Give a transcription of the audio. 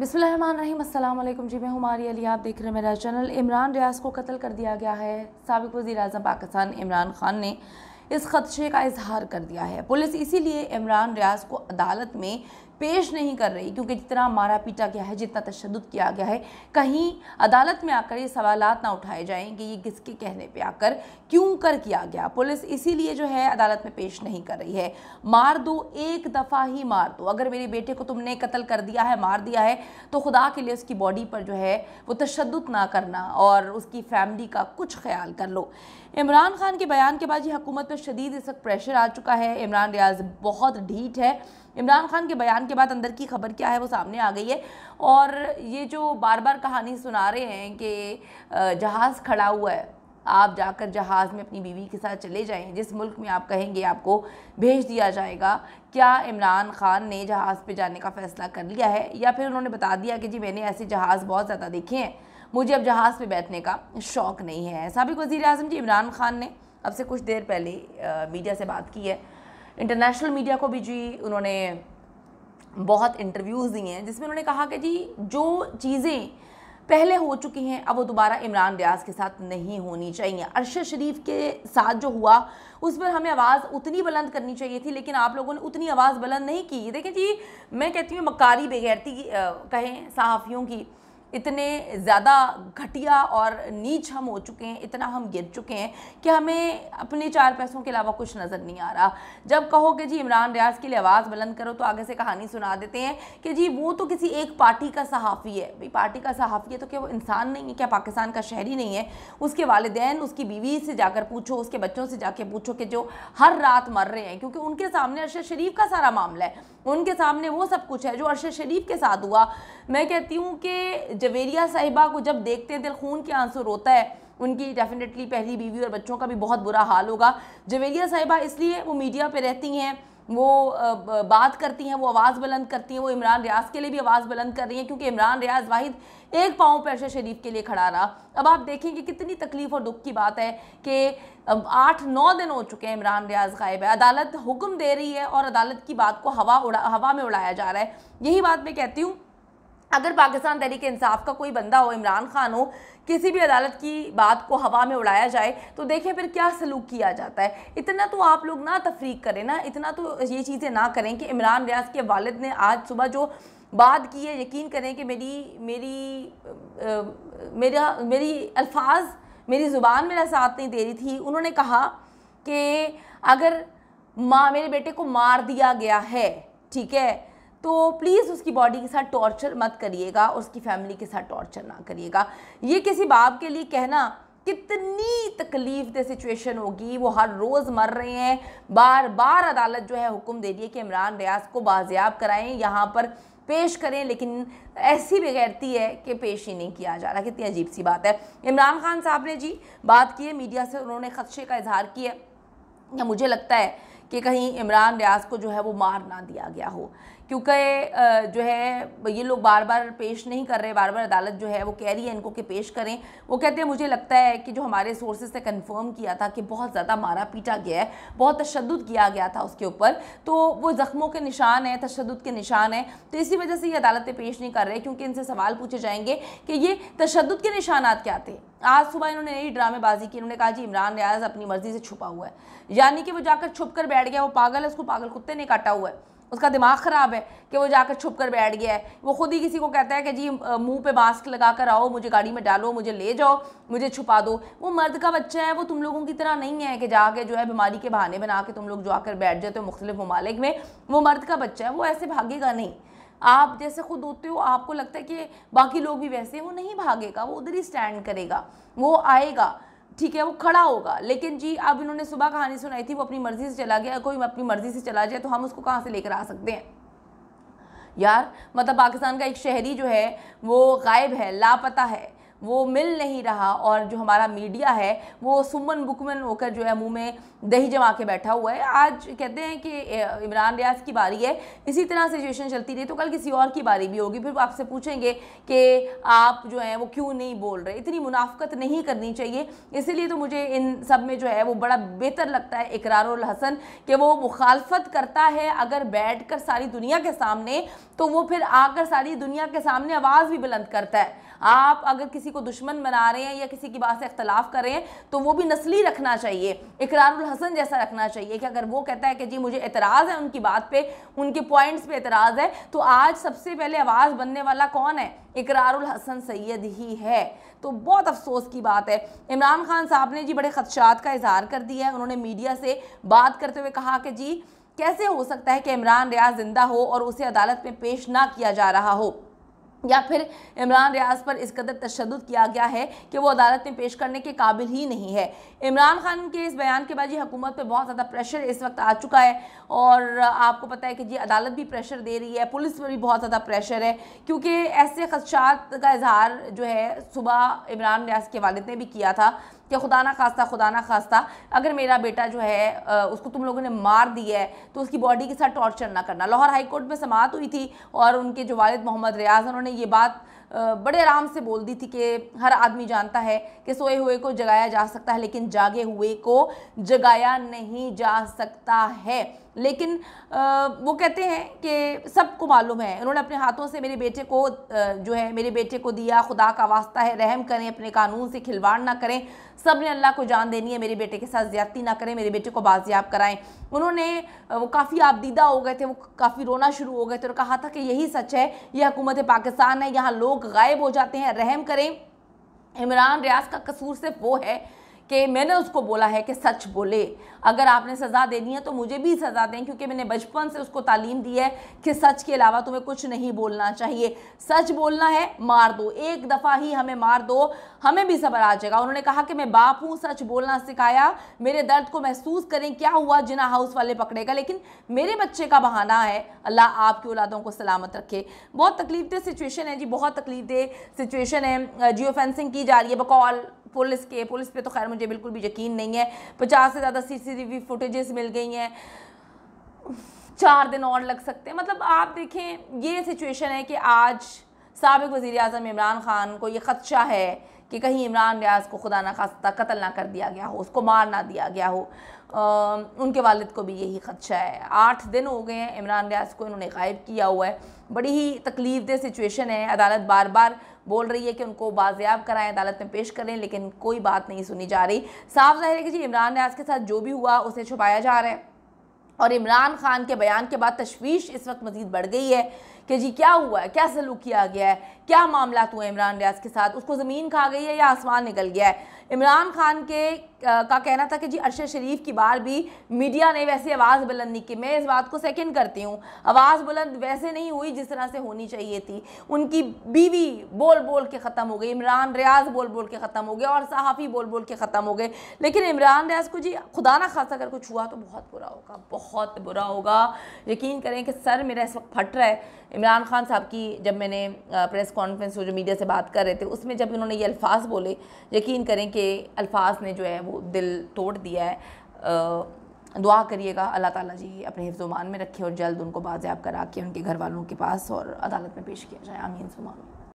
बिसमीम जी मैं हमारी अली आप देख रहे हैं मेरा चैनल इमरान रियाज को कत्ल कर दिया गया है सबक वज़ी अजम पाकिस्तान इमरान ख़ान ने इस खदशे का इजहार कर दिया है पुलिस इसीलिए इमरान रियाज को अदालत में पेश नहीं कर रही क्योंकि जितना मारा पीटा गया है जितना तशद किया गया है कहीं अदालत में आकर ये सवाल ना उठाए जाएँ कि ये किसके कहने पर आकर क्यों कर किया गया पुलिस इसीलिए जो है अदालत में पेश नहीं कर रही है मार दो एक दफ़ा ही मार दो अगर मेरे बेटे को तुमने कत्ल कर दिया है मार दिया है तो खुदा के लिए उसकी बॉडी पर जो है वो तशद ना करना और उसकी फैमिली का कुछ ख्याल कर लो इमरान खान के बयान के बाद ये हुकूमत पर शदीद इस वक्त प्रेशर आ चुका है इमरान रियाज बहुत ढीठ है इमरान खान के बयान के बाद अंदर की खबर क्या है वो सामने आ गई है और ये जो बार बार कहानी सुना रहे हैं कि जहाज़ खड़ा हुआ है आप जाकर जहाज़ में अपनी बीवी के साथ चले जाएं जिस मुल्क में आप कहेंगे आपको भेज दिया जाएगा क्या इमरान खान ने जहाज़ पे जाने का फ़ैसला कर लिया है या फिर उन्होंने बता दिया कि जी मैंने ऐसे जहाज़ बहुत ज़्यादा देखे हैं मुझे अब जहाज़ पर बैठने का शौक़ नहीं है सबक वज़ी अजम जी इमरान खान ने अब से कुछ देर पहले मीडिया से बात की है इंटरनेशनल मीडिया को भी जी उन्होंने बहुत इंटरव्यूज़ दिए हैं जिसमें उन्होंने कहा कि जी जो चीज़ें पहले हो चुकी हैं अब वो दोबारा इमरान रियाज के साथ नहीं होनी चाहिए अरशद शरीफ के साथ जो हुआ उस पर हमें आवाज़ उतनी बुलंद करनी चाहिए थी लेकिन आप लोगों ने उतनी आवाज़ बुलंद नहीं की देखें जी मैं कहती हूँ मकारी बेगैरती कहें सहाफ़ियों की इतने ज़्यादा घटिया और नीच हम हो चुके हैं इतना हम गिर चुके हैं कि हमें अपने चार पैसों के अलावा कुछ नज़र नहीं आ रहा जब कहो कि जी इमरान रियाज के लिए आवाज़ बुलंद करो तो आगे से कहानी सुना देते हैं कि जी वो तो किसी एक पार्टी का सहाफ़ी है भाई पार्टी का सहाफ़ी है तो क्या वो इंसान नहीं है क्या पाकिस्तान का शहरी नहीं है उसके वालदेन उसकी बीवी से जाकर पूछो उसके बच्चों से जाके पूछो कि जो हर रात मर रहे हैं क्योंकि उनके सामने अरशद शरीफ का सारा मामला है उनके सामने वो सब कुछ है जो अरशद शरीफ के साथ हुआ मैं कहती हूँ कि जवेरिया साहिबा को जब देखते हैं दिल खून के आंसू रोता है उनकी डेफिनेटली पहली बीवी और बच्चों का भी बहुत बुरा हाल होगा जवेरिया साहिबा इसलिए वो मीडिया पर रहती हैं वो बात करती हैं वो आवाज़ बुलंद करती हैं वो इमरान रियाज के लिए भी आवाज़ बुलंद कर रही हैं क्योंकि इमरान रियाज वाहिद एक पाँव पर शरीफ के लिए खड़ा रहा अब आप देखें कि कितनी तकलीफ़ और दुख की बात है कि आठ नौ दिन हो चुके हैं इमरान रियाज गायब है अदालत हुक्म दे रही है और अदालत की बात को हवा उड़ा हवा में उड़ाया जा रहा है यही बात मैं कहती हूँ अगर पाकिस्तान तहरीक इंसाफ का कोई बंदा हो इमरान खान हो किसी भी अदालत की बात को हवा में उड़ाया जाए तो देखें फिर क्या सलूक किया जाता है इतना तो आप लोग ना तफरीक करें ना इतना तो ये चीज़ें ना करें कि इमरान रियाज के वालद ने आज सुबह जो बात की है यकीन करें कि मेरी मेरी आ, मेरा मेरी अल्फाज मेरी ज़ुबान मेरा साथ नहीं दे रही थी उन्होंने कहा कि अगर माँ मेरे बेटे को मार दिया गया है ठीक है तो प्लीज़ उसकी बॉडी के साथ टॉर्चर मत करिएगा और उसकी फैमिली के साथ टॉर्चर ना करिएगा ये किसी बाप के लिए कहना कितनी तकलीफ दे सिचुएशन होगी वो हर रोज़ मर रहे हैं बार बार अदालत जो है हुक्म दे रही है कि इमरान रियाज को बाजियाब कराएं यहाँ पर पेश करें लेकिन ऐसी बेगैरती है कि पेश ही नहीं किया जा रहा कितनी अजीब सी बात है इमरान खान साहब ने जी बात की है मीडिया से उन्होंने खदशे का इजहार किया या मुझे लगता है कि कहीं इमरान रियाज को जो है वो मार ना दिया गया हो क्योंकि जो है ये लोग बार बार पेश नहीं कर रहे बार बार अदालत जो है वो कह रही है इनको कि पेश करें वो कहते हैं मुझे लगता है कि जो हमारे सोर्सेज से कंफर्म किया था कि बहुत ज़्यादा मारा पीटा गया है बहुत तशद किया गया था उसके ऊपर तो वो ज़ख्मों के निशान हैं तशद के निशान हैं तो इसी वजह से ये अदालतें पेश नहीं कर रहे क्योंकि इनसे सवाल पूछे जाएंगे कि ये तशद के निशानात क्या थे आज सुबह इन्होंने नई ड्रामेबाजी की इन्होंने कहा जी इमरान रियाज अपनी मर्जी से छुपा हुआ है यानी कि वो जाकर छुप कर बैठ गया वो पागल है उसको पागल कुत्ते ने काटा हुआ है उसका दिमाग ख़राब है कि वो जाकर छुप कर बैठ गया है वो खुद ही किसी को कहता है कि जी मुंह पे मास्क लगा कर आओ मुझे गाड़ी में डालो मुझे ले जाओ मुझे छुपा दो वो मर्द का बच्चा है वो तुम लोगों की तरह नहीं है कि जाके जो है बीमारी के बहाने बना के तुम लोग जाकर बैठ जाते हो मुख्तलिफ ममालिक में वो मर्द का बच्चा है वो ऐसे भागेगा नहीं आप जैसे खुद होते हो आपको लगता है कि बाकी लोग भी वैसे वो नहीं भागेगा वो उधर ही स्टैंड करेगा वो आएगा ठीक है वो खड़ा होगा लेकिन जी अब इन्होंने सुबह कहानी सुनाई थी वो अपनी मर्ज़ी से चला गया कोई अपनी मर्ज़ी से चला जाए तो हम उसको कहाँ से लेकर आ सकते हैं यार मतलब पाकिस्तान का एक शहरी जो है वो गायब है लापता है वो मिल नहीं रहा और जो हमारा मीडिया है वो सुमन बुकमन होकर जो है मुंह में दही जमा के बैठा हुआ है आज कहते हैं कि इमरान रियाज की बारी है इसी तरह सिचुएशन चलती रही तो कल किसी और की बारी भी होगी फिर आपसे पूछेंगे कि आप जो है वो क्यों नहीं बोल रहे इतनी मुनाफ्त नहीं करनी चाहिए इसीलिए तो मुझे इन सब में जो है वो बड़ा बेहतर लगता है इकरारसन हसन कि वो मुखालफत करता है अगर बैठ कर सारी दुनिया के सामने तो वो फिर आकर सारी दुनिया के सामने आवाज़ भी बुलंद करता है आप अगर किसी को दुश्मन बना रहे हैं या किसी की बात से अख्तलाफ कर रहे हैं तो वो भी नस्ली रखना चाहिए इकरारुल हसन जैसा रखना चाहिए कि अगर वो कहता है कि जी मुझे एतराज़ है उनकी बात पर उनके पॉइंट्स पर एतराज़ है तो आज सबसे पहले आवाज़ बनने वाला कौन है इकरारुल हसन सैद ही है तो बहुत अफसोस की बात है इमरान खान साहब ने जी बड़े खदशात का इजहार कर दिया है उन्होंने मीडिया से बात करते हुए कहा कि जी कैसे हो सकता है कि इमरान रियाज जिंदा हो और उसे अदालत में पेश ना किया जा रहा हो या फिर इमरान रियाज पर इस कदर तशद किया गया है कि वो अदालत में पेश करने के काबिल ही नहीं है इमरान खान के इस बयान के बाद ये हुकूमत पर बहुत ज़्यादा प्रेशर इस वक्त आ चुका है और आपको पता है कि जी अदालत भी प्रेशर दे रही है पुलिस पर भी बहुत ज़्यादा प्रेशर है क्योंकि ऐसे खदशात का इजहार जो है सुबह इमरान रियाज के वालद ने भी किया था कि खुदा ना खास्ता खुदा ना खास्ता अगर मेरा बेटा जो है उसको तुम लोगों ने मार दिया है तो उसकी बॉडी के साथ टॉर्चर ना करना लाहौर हाई कोर्ट में समात हुई थी और उनके जो वालिद मोहम्मद रियाज उन्होंने ये बात बड़े आराम से बोल दी थी कि हर आदमी जानता है कि सोए हुए को जगाया जा सकता है लेकिन जागे हुए को जगाया नहीं जा सकता है लेकिन वो कहते हैं कि सबको मालूम है उन्होंने अपने हाथों से मेरे बेटे को जो है मेरे बेटे को दिया खुदा का वास्ता है रहम करें अपने कानून से खिलवाड़ ना करें सब ने अल्लाह को जान देनी है मेरे बेटे के साथ ज़्यादती ना करें मेरे बेटे को बाजियाब कराएं उन्होंने वो काफ़ी आपदीदा हो गए थे वो काफ़ी रोना शुरू हो गए थे और कहा था कि यही सच है ये हकूमत पाकिस्तान है यहाँ लोग लोग गायब हो जाते हैं रहम करें इमरान रियाज का कसूर सिर्फ वो है कि मैंने उसको बोला है कि सच बोले अगर आपने सज़ा देनी है तो मुझे भी सज़ा दें क्योंकि मैंने बचपन से उसको तालीम दी है कि सच के अलावा तुम्हें कुछ नहीं बोलना चाहिए सच बोलना है मार दो एक दफ़ा ही हमें मार दो हमें भी सबर आ जाएगा उन्होंने कहा कि मैं बाप हूँ सच बोलना सिखाया मेरे दर्द को महसूस करें क्या हुआ जिना हाउस वाले पकड़ेगा लेकिन मेरे बच्चे का बहाना है अल्लाह आपकी औलादों को सलामत रखे बहुत तकलीफ दे सिचुएशन है जी बहुत तकलीफ दे सिचुएशन है जियो फेंसिंग की जा रही है बकौल पुलिस के पुलिस पे तो खैर मुझे मुझे बिल्कुल भी यकीन नहीं है पचास से ज़्यादा सी सी फुटेजेस मिल गई हैं चार दिन और लग सकते हैं मतलब आप देखें ये सिचुएशन है कि आज सबक वज़ी अजम इमरान ख़ान को ये ख़दशा है कि कहीं इमरान रियाज को खुदा ना खास्ता कत्ल ना कर दिया गया हो उसको मार ना दिया गया हो आ, उनके वालिद को भी यही ख़दशा है आठ दिन हो गए हैं इमरान रियाज को इन्होंने गायब किया हुआ है बड़ी ही तकलीफ दे सिचुएशन है अदालत बार बार बोल रही है कि उनको बाजियाब कराएं अदालत में पेश करें लेकिन कोई बात नहीं सुनी जा रही साफ जाहिर है कि जी इमरान न्याज के साथ जो भी हुआ उसे छुपाया जा रहा है और इमरान खान के बयान के बाद तशवीश इस वक्त मजीद बढ़ गई है कि जी क्या हुआ है क्या सलूक किया गया है क्या मामला हुए इमरान रियाज के साथ उसको ज़मीन खा गई है या आसमान निकल गया है इमरान खान के आ, का कहना था कि जी अरशद शरीफ की बार भी मीडिया ने वैसे आवाज़ बुलंद नहीं की मैं इस बात को सेकंड करती हूँ आवाज़ बुलंद वैसे नहीं हुई जिस तरह से होनी चाहिए थी उनकी बीवी बोल बोल के ख़त्म हो गई इमरान रियाज बोल बोल के ख़त्म हो गए और सहाफ़ी बोल बोल के ख़त्म हो गए लेकिन इमरान रियाज को जी खुदा ना खासा अगर कुछ हुआ तो बहुत बुरा होगा बहुत बुरा होगा यकीन करें कि सर मेरा इस वक्त फट रहा है इमरान खान साहब की जब मैंने प्रेस कॉन्फ्रेंस जो मीडिया से बात कर रहे थे उसमें जब उन्होंने ये अल्फाज बोले यकीन करें कि अल्फाज ने जो है वो दिल तोड़ दिया है दुआ करिएगा अल्लाह ताला जी अपने हिफ्जुमान में रखे और जल्द उनको बाजियाब करा के उनके घर वालों के पास और अदालत में पेश किया जाए आमीन सुमान